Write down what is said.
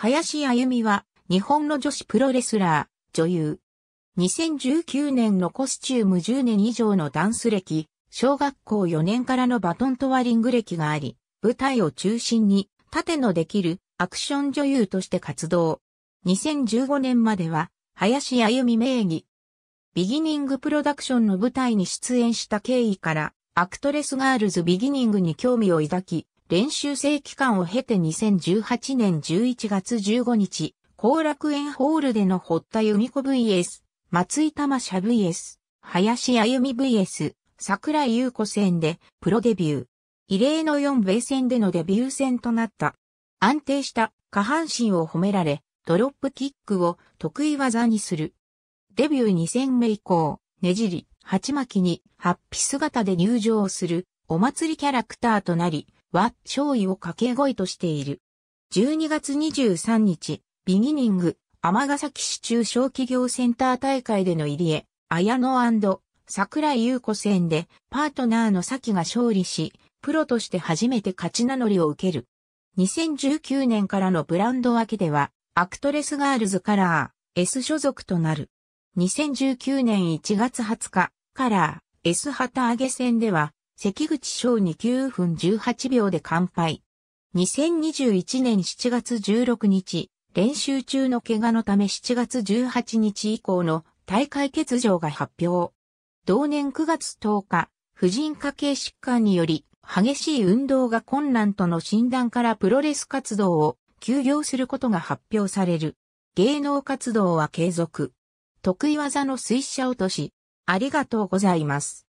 林あゆみは、日本の女子プロレスラー、女優。2019年のコスチューム10年以上のダンス歴、小学校4年からのバトントワリング歴があり、舞台を中心に、縦のできるアクション女優として活動。2015年までは、林あゆみ名義。ビギニングプロダクションの舞台に出演した経緯から、アクトレスガールズビギニングに興味を抱き、練習生期間を経て2018年11月15日、後楽園ホールでの堀田由美子 VS、松井玉社 VS、林あゆみ VS、桜井優子戦でプロデビュー。異例の4米戦でのデビュー戦となった。安定した下半身を褒められ、ドロップキックを得意技にする。デビュー2戦目以降、ねじり、鉢巻きに、ハッピ姿で入場する、お祭りキャラクターとなり、は勝利を掛け声としている。12月23日、ビギニング、ヶ崎市中小企業センター大会での入江、綾野桜井優子戦でパートナーの先が勝利し、プロとして初めて勝ち名乗りを受ける。2019年からのブランド分けでは、アクトレスガールズカラー、S 所属となる。2019年1月20日、カラー、S 旗揚げ戦では、関口翔に9分18秒で完敗。2021年7月16日、練習中の怪我のため7月18日以降の大会欠場が発表。同年9月10日、婦人科系疾患により激しい運動が困難との診断からプロレス活動を休業することが発表される。芸能活動は継続。得意技の推奨落とし、ありがとうございます。